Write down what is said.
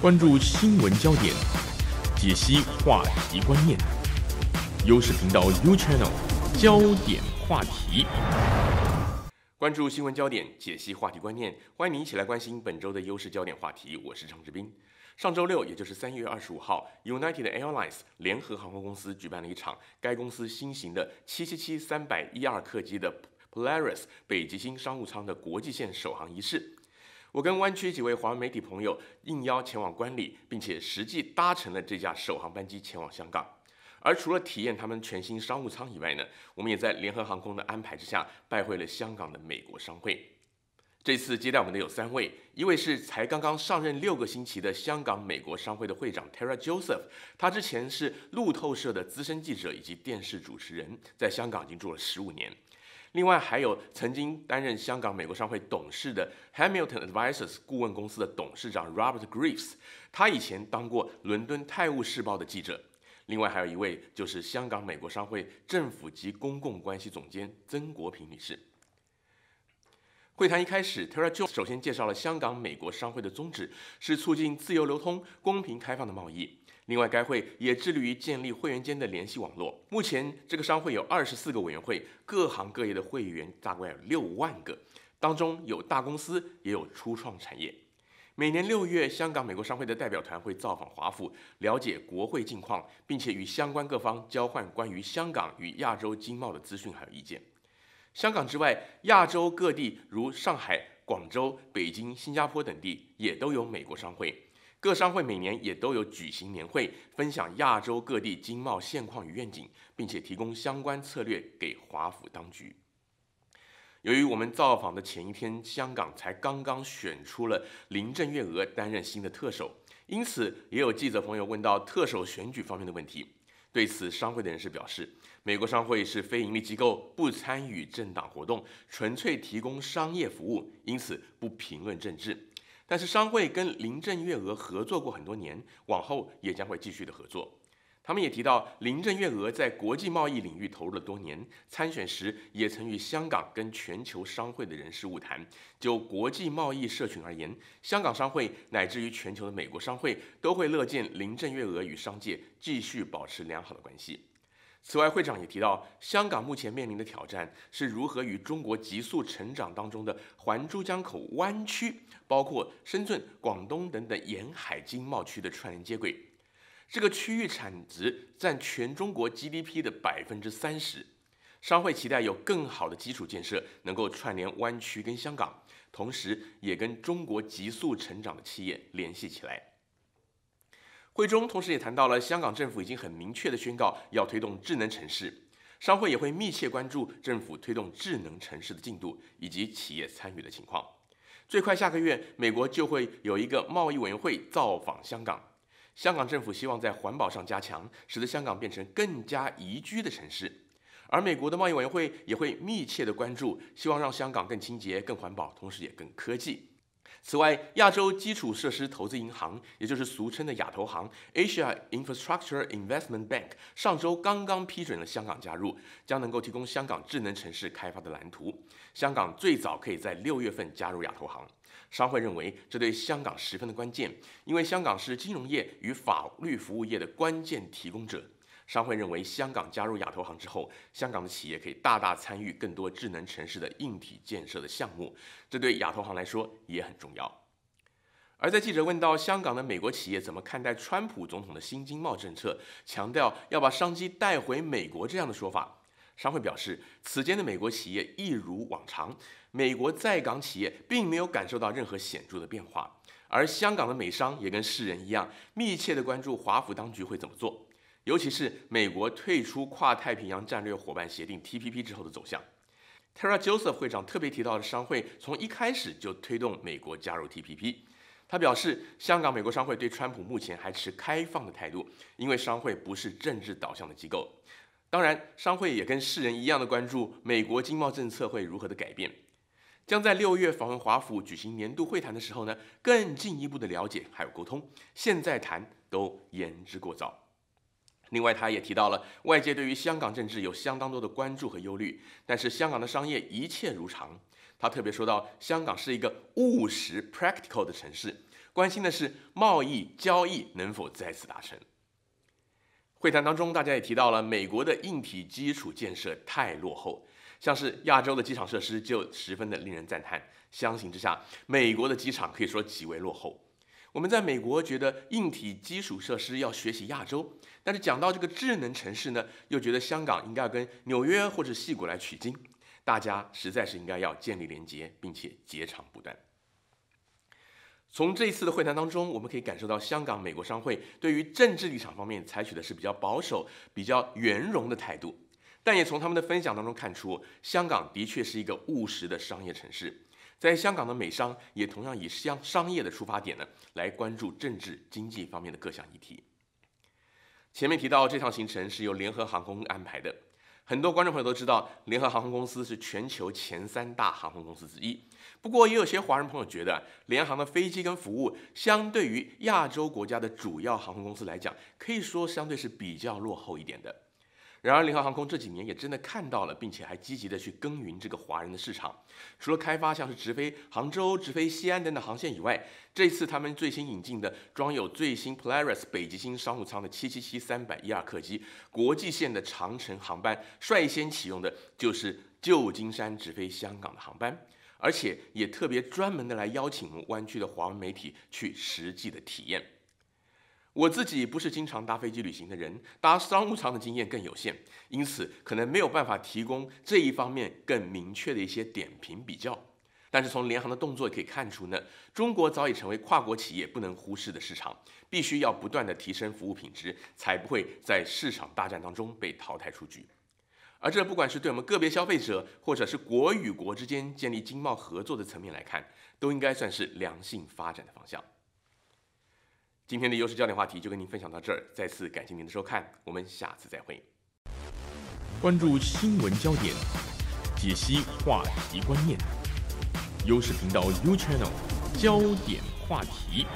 关注新闻焦点，解析话题观念。优视频道 U Channel，焦点话题。关注新闻焦点，解析话题观念。欢迎你一起来关心本周的优势焦点话题。我是张志斌。上周六，也就是三月二十五号，United Airlines 联合航空公司举办了一场该公司新型的777-312客机的 Polaris 北极星商务舱的国际线首航仪式。我跟湾区几位华人媒体朋友应邀前往观礼，并且实际搭乘了这架首航班机前往香港。而除了体验他们全新商务舱以外呢，我们也在联合航空的安排之下拜会了香港的美国商会。这次接待我们的有三位，一位是才刚刚上任六个星期的香港美国商会的会长 Tara Joseph，他之前是路透社的资深记者以及电视主持人，在香港已经住了十五年。另外还有曾经担任香港美国商会董事的 Hamilton Advisors 顾问公司的董事长 Robert Greaves，他以前当过伦敦《泰晤士报》的记者。另外还有一位就是香港美国商会政府及公共关系总监曾国平女士。会谈一开始 t e r a j o e s 首先介绍了香港美国商会的宗旨是促进自由流通、公平开放的贸易。另外，该会也致力于建立会员间的联系网络。目前，这个商会有二十四个委员会，各行各业的会员大概有六万个，当中有大公司，也有初创产业。每年六月，香港美国商会的代表团会造访华府，了解国会近况，并且与相关各方交换关于香港与亚洲经贸的资讯还有意见。香港之外，亚洲各地如上海、广州、北京、新加坡等地也都有美国商会。各商会每年也都有举行年会，分享亚洲各地经贸现况与愿景，并且提供相关策略给华府当局。由于我们造访的前一天，香港才刚刚选出了林郑月娥担任新的特首，因此也有记者朋友问到特首选举方面的问题。对此，商会的人士表示，美国商会是非盈利机构，不参与政党活动，纯粹提供商业服务，因此不评论政治。但是，商会跟林郑月娥合作过很多年，往后也将会继续的合作。他们也提到，林郑月娥在国际贸易领域投入了多年，参选时也曾与香港跟全球商会的人士晤谈。就国际贸易社群而言，香港商会乃至于全球的美国商会都会乐见林郑月娥与商界继续保持良好的关系。此外，会长也提到，香港目前面临的挑战是如何与中国急速成长当中的环珠江口湾区，包括深圳、广东等等沿海经贸区的串联接轨。这个区域产值占全中国 GDP 的百分之三十，商会期待有更好的基础建设能够串联湾区跟香港，同时也跟中国急速成长的企业联系起来。会中同时也谈到了香港政府已经很明确的宣告要推动智能城市，商会也会密切关注政府推动智能城市的进度以及企业参与的情况。最快下个月美国就会有一个贸易委员会造访香港。香港政府希望在环保上加强，使得香港变成更加宜居的城市，而美国的贸易委员会也会密切的关注，希望让香港更清洁、更环保，同时也更科技。此外，亚洲基础设施投资银行，也就是俗称的亚投行 （Asia Infrastructure Investment Bank），上周刚刚批准了香港加入，将能够提供香港智能城市开发的蓝图。香港最早可以在六月份加入亚投行。商会认为，这对香港十分的关键，因为香港是金融业与法律服务业的关键提供者。商会认为，香港加入亚投行之后，香港的企业可以大大参与更多智能城市的硬体建设的项目，这对亚投行来说也很重要。而在记者问到香港的美国企业怎么看待川普总统的新经贸政策，强调要把商机带回美国这样的说法，商会表示，此间的美国企业一如往常，美国在港企业并没有感受到任何显著的变化，而香港的美商也跟世人一样，密切的关注华府当局会怎么做。尤其是美国退出跨太平洋战略伙伴协定 （TPP） 之后的走向，Tara Joseph 会长特别提到，的商会从一开始就推动美国加入 TPP。他表示，香港美国商会对川普目前还持开放的态度，因为商会不是政治导向的机构。当然，商会也跟世人一样的关注美国经贸政策会如何的改变。将在六月访问华府举行年度会谈的时候呢，更进一步的了解还有沟通。现在谈都言之过早。另外，他也提到了外界对于香港政治有相当多的关注和忧虑，但是香港的商业一切如常。他特别说到，香港是一个务实 （practical） 的城市，关心的是贸易交易能否再次达成。会谈当中，大家也提到了美国的硬体基础建设太落后，像是亚洲的机场设施就十分的令人赞叹，相形之下，美国的机场可以说极为落后。我们在美国觉得硬体基础设施要学习亚洲，但是讲到这个智能城市呢，又觉得香港应该要跟纽约或者西谷来取经。大家实在是应该要建立连接，并且截长不断。从这一次的会谈当中，我们可以感受到香港美国商会对于政治立场方面采取的是比较保守、比较圆融的态度，但也从他们的分享当中看出，香港的确是一个务实的商业城市。在香港的美商也同样以商商业的出发点呢，来关注政治经济方面的各项议题。前面提到，这趟行程是由联合航空安排的。很多观众朋友都知道，联合航空公司是全球前三大航空公司之一。不过，也有些华人朋友觉得，联航的飞机跟服务，相对于亚洲国家的主要航空公司来讲，可以说相对是比较落后一点的。然而，联合航空这几年也真的看到了，并且还积极的去耕耘这个华人的市场。除了开发像是直飞杭州、直飞西安等等航线以外，这次他们最新引进的装有最新 Polaris 北极星商务舱的777-312客机，国际线的长城航班，率先启用的就是旧金山直飞香港的航班，而且也特别专门的来邀请湾区的华文媒体去实际的体验。我自己不是经常搭飞机旅行的人，搭商务舱的经验更有限，因此可能没有办法提供这一方面更明确的一些点评比较。但是从联航的动作可以看出呢，中国早已成为跨国企业不能忽视的市场，必须要不断的提升服务品质，才不会在市场大战当中被淘汰出局。而这不管是对我们个别消费者，或者是国与国之间建立经贸合作的层面来看，都应该算是良性发展的方向。今天的优势焦点话题就跟您分享到这儿，再次感谢您的收看，我们下次再会。关注新闻焦点，解析话题观念，优势频道 U Channel，焦点话题。